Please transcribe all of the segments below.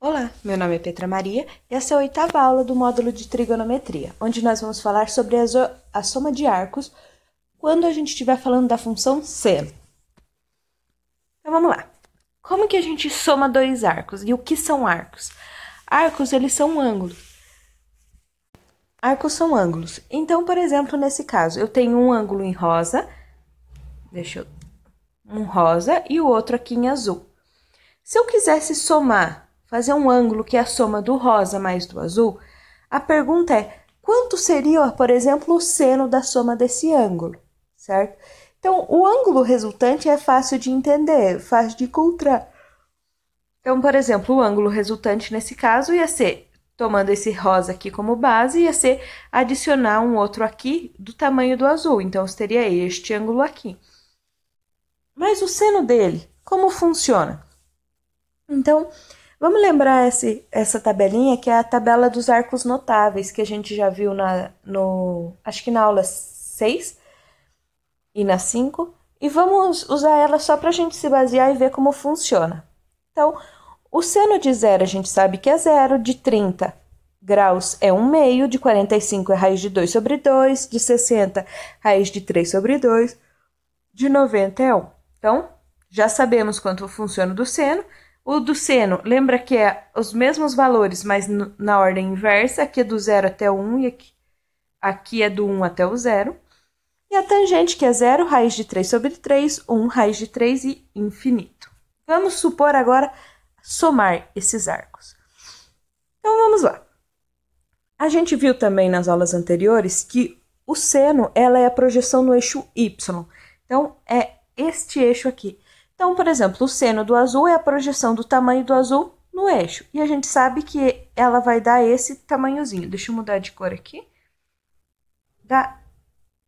Olá, meu nome é Petra Maria e essa é a oitava aula do módulo de trigonometria, onde nós vamos falar sobre a soma de arcos quando a gente estiver falando da função seno. Então vamos lá. Como que a gente soma dois arcos e o que são arcos? Arcos, eles são ângulos. Arcos são ângulos. Então, por exemplo, nesse caso, eu tenho um ângulo em rosa, deixa eu, um rosa e o outro aqui em azul. Se eu quisesse somar fazer um ângulo que é a soma do rosa mais do azul, a pergunta é quanto seria, por exemplo, o seno da soma desse ângulo, certo? Então, o ângulo resultante é fácil de entender, fácil de encontrar. Então, por exemplo, o ângulo resultante nesse caso ia ser, tomando esse rosa aqui como base, ia ser adicionar um outro aqui do tamanho do azul. Então, seria este ângulo aqui. Mas o seno dele, como funciona? Então, Vamos lembrar esse, essa tabelinha que é a tabela dos arcos notáveis que a gente já viu na, no, acho que na aula 6 e na 5. E vamos usar ela só para a gente se basear e ver como funciona. Então, o seno de zero a gente sabe que é zero, de 30 graus é 1 meio, de 45 é raiz de 2 sobre 2, de 60 raiz de 3 sobre 2, de 90 é 1. Então, já sabemos quanto funciona do seno. O do seno, lembra que é os mesmos valores, mas na ordem inversa. Aqui é do zero até o 1 um, e aqui, aqui é do 1 um até o zero. E a tangente, que é zero, raiz de 3 sobre 3, 1, um, raiz de 3 e infinito. Vamos supor agora somar esses arcos. Então, vamos lá. A gente viu também nas aulas anteriores que o seno ela é a projeção no eixo Y. Então, é este eixo aqui. Então, por exemplo, o seno do azul é a projeção do tamanho do azul no eixo. E a gente sabe que ela vai dar esse tamanhozinho. Deixa eu mudar de cor aqui. Dá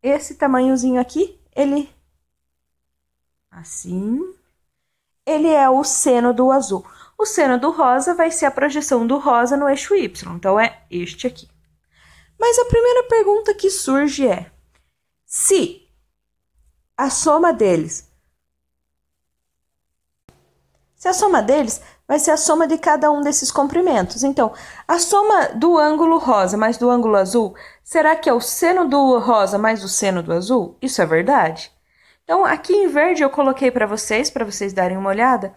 esse tamanhozinho aqui, ele assim. Ele é o seno do azul. O seno do rosa vai ser a projeção do rosa no eixo y, então é este aqui. Mas a primeira pergunta que surge é: se a soma deles se a soma deles vai ser a soma de cada um desses comprimentos. Então, a soma do ângulo rosa mais do ângulo azul, será que é o seno do rosa mais o seno do azul? Isso é verdade? Então, aqui em verde eu coloquei para vocês, para vocês darem uma olhada,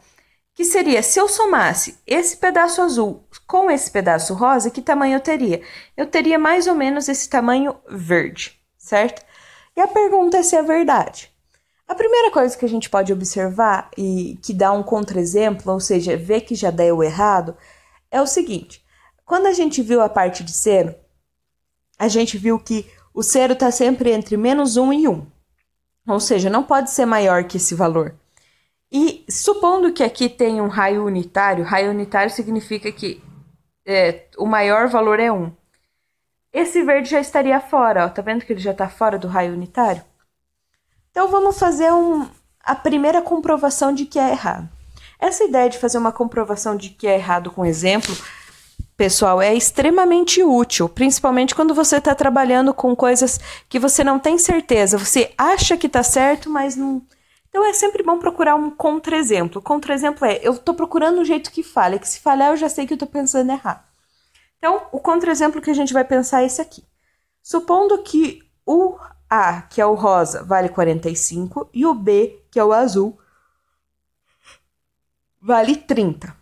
que seria se eu somasse esse pedaço azul com esse pedaço rosa, que tamanho eu teria? Eu teria mais ou menos esse tamanho verde, certo? E a pergunta é se é verdade. A primeira coisa que a gente pode observar e que dá um contra-exemplo, ou seja, é ver que já deu errado, é o seguinte: quando a gente viu a parte de cero, a gente viu que o cero está sempre entre menos 1 e 1, ou seja, não pode ser maior que esse valor. E supondo que aqui tem um raio unitário, raio unitário significa que é, o maior valor é 1. Esse verde já estaria fora, ó, tá vendo que ele já está fora do raio unitário? Então vamos fazer um, a primeira comprovação de que é errado. Essa ideia de fazer uma comprovação de que é errado com exemplo, pessoal, é extremamente útil, principalmente quando você está trabalhando com coisas que você não tem certeza. Você acha que está certo, mas não. Então é sempre bom procurar um contra-exemplo. Contra-exemplo é eu estou procurando um jeito que falha, que se falhar eu já sei que eu estou pensando errado. Então, o contra-exemplo que a gente vai pensar é esse aqui. Supondo que o a, que é o rosa, vale 45 e o B, que é o azul, vale 30.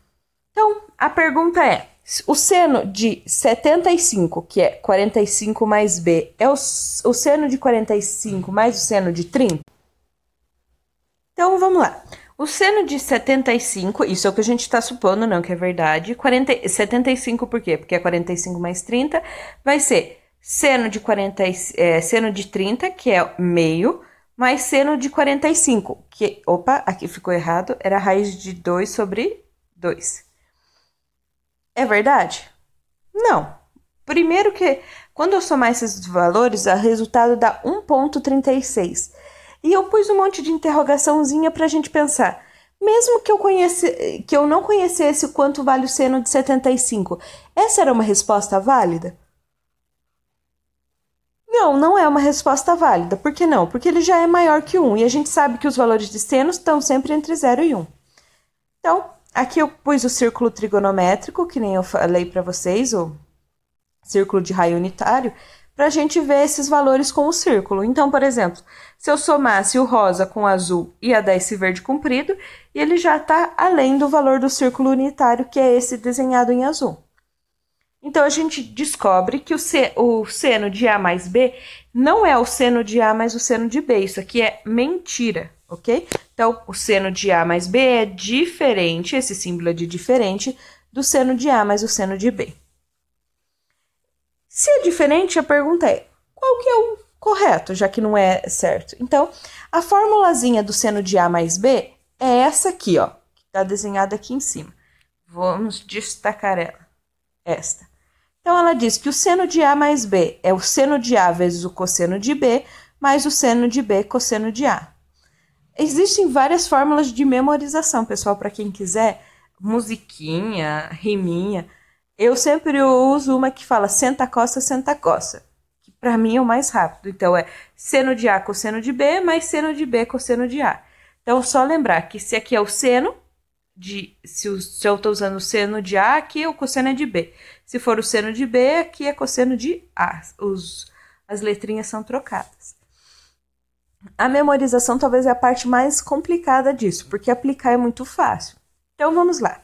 Então, a pergunta é: o seno de 75, que é 45 mais B, é o, o seno de 45 mais o seno de 30? Então, vamos lá. O seno de 75, isso é o que a gente está supondo, não que é verdade. 40, 75 por quê? Porque é 45 mais 30, vai ser seno de, 40, é, seno de 30, que é meio, mais seno de 45, que, opa, aqui ficou errado, era raiz de 2 sobre 2. É verdade? Não. Primeiro que, quando eu somar esses valores, o resultado dá 1.36. E eu pus um monte de interrogaçãozinha para a gente pensar. Mesmo que eu, conhece, que eu não conhecesse quanto vale o seno de 75, essa era uma resposta válida? Não, não é uma resposta válida. Por que não? Porque ele já é maior que 1 e a gente sabe que os valores de seno estão sempre entre 0 e 1. Então, aqui eu pus o círculo trigonométrico, que nem eu falei para vocês, o círculo de raio unitário, para a gente ver esses valores com o círculo. Então, por exemplo, se eu somasse o rosa com o azul e a dar esse verde comprido, ele já está além do valor do círculo unitário, que é esse desenhado em azul. Então a gente descobre que o, C, o seno de A mais B não é o seno de A mais o seno de B. Isso aqui é mentira, ok? Então o seno de A mais B é diferente, esse símbolo é de diferente, do seno de A mais o seno de B. Se é diferente, a pergunta é qual que é o correto, já que não é certo. Então, a formulazinha do seno de A mais B é essa aqui, ó, que está desenhada aqui em cima. Vamos destacar ela. Esta. Então ela diz que o seno de A mais B é o seno de A vezes o cosseno de B mais o seno de B cosseno de A. Existem várias fórmulas de memorização, pessoal, para quem quiser, musiquinha, riminha. Eu sempre uso uma que fala senta costa, senta costa, que para mim é o mais rápido. Então é seno de A cosseno de B mais seno de B cosseno de A. Então só lembrar que se aqui é o seno, de se, o, se eu estou usando o seno de A aqui, o cosseno é de B. Se for o seno de B, aqui é cosseno de A. Os, as letrinhas são trocadas. A memorização talvez é a parte mais complicada disso, porque aplicar é muito fácil. Então vamos lá.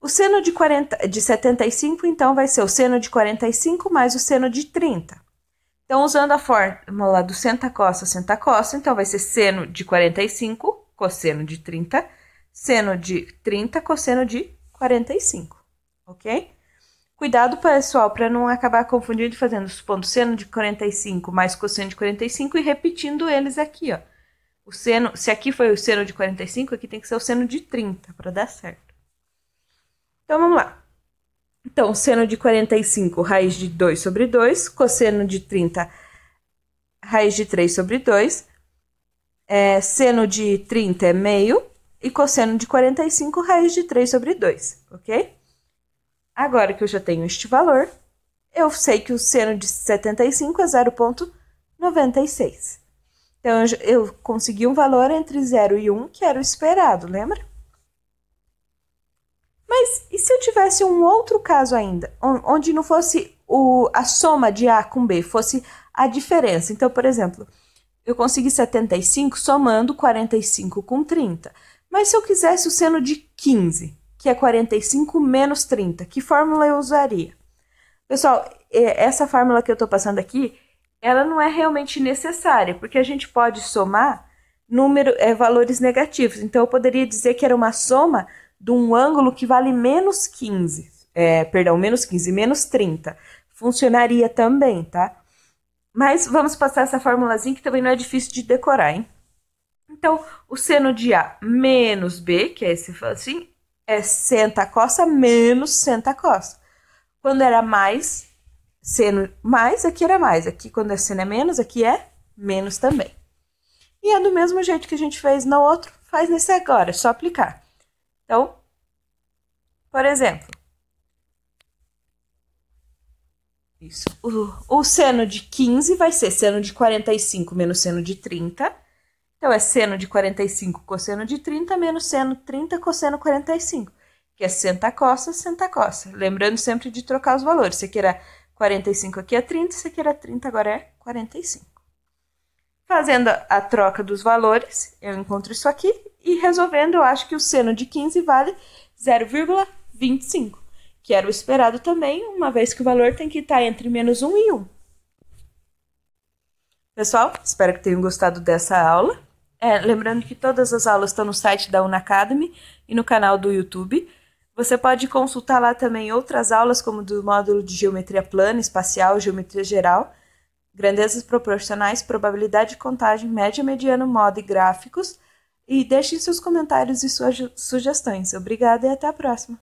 O seno de, 40, de 75, então, vai ser o seno de 45 mais o seno de 30. Então, usando a fórmula do senta costa, senta costa, então vai ser seno de 45, cosseno de 30, seno de 30, cosseno de 45, ok? Cuidado, pessoal, para não acabar confundindo fazendo, supondo, seno de 45 mais cosseno de 45 e repetindo eles aqui, ó. O seno, se aqui foi o seno de 45, aqui tem que ser o seno de 30 para dar certo. Então, vamos lá. Então, seno de 45, raiz de 2 sobre 2, cosseno de 30, raiz de 3 sobre 2, é, seno de 30 é meio, e cosseno de 45 raiz de 3 sobre 2, ok? Agora que eu já tenho este valor, eu sei que o seno de 75 é 0,96. Então, eu, eu consegui um valor entre 0 e 1, que era o esperado, lembra? Mas e se eu tivesse um outro caso ainda, onde não fosse o, a soma de A com B, fosse a diferença? Então, por exemplo, eu consegui 75 somando 45 com 30. Mas se eu quisesse o seno de 15, que é 45 menos 30, que fórmula eu usaria? Pessoal, é, essa fórmula que eu estou passando aqui, ela não é realmente necessária, porque a gente pode somar número, é, valores negativos. Então, eu poderia dizer que era uma soma de um ângulo que vale menos 15, é, perdão, menos 15, menos 30. Funcionaria também, tá? Mas vamos passar essa formulazinha que também não é difícil de decorar, hein? Então, o seno de A menos B, que é esse assim, é senta costa menos senta costa. Quando era mais, seno mais, aqui era mais. Aqui, quando é seno é menos, aqui é menos também. E é do mesmo jeito que a gente fez no outro, faz nesse agora, é só aplicar. Então, por exemplo, isso, o, o seno de 15 vai ser seno de 45 menos seno de 30 então é seno de 45 cosseno de 30 menos seno 30 cosseno 45, que é senta costa, senta costa. Lembrando sempre de trocar os valores. Se aqui era 45 aqui é 30, se aqui era 30 agora é 45. Fazendo a troca dos valores, eu encontro isso aqui e resolvendo, eu acho que o seno de 15 vale 0,25, que era o esperado também, uma vez que o valor tem que estar entre menos 1 e 1. Pessoal, espero que tenham gostado dessa aula. É, lembrando que todas as aulas estão no site da Unacademy e no canal do YouTube. Você pode consultar lá também outras aulas, como do módulo de geometria plana, espacial, geometria geral, grandezas proporcionais, probabilidade de contagem, média, mediano, modo e gráficos. E deixem seus comentários e suas sugestões. Obrigada e até a próxima!